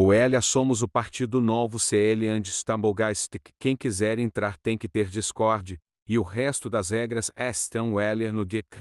O Elia somos o partido novo CL Antistambogastic. Quem quiser entrar tem que ter Discord, e o resto das regras estão Elia no Dic.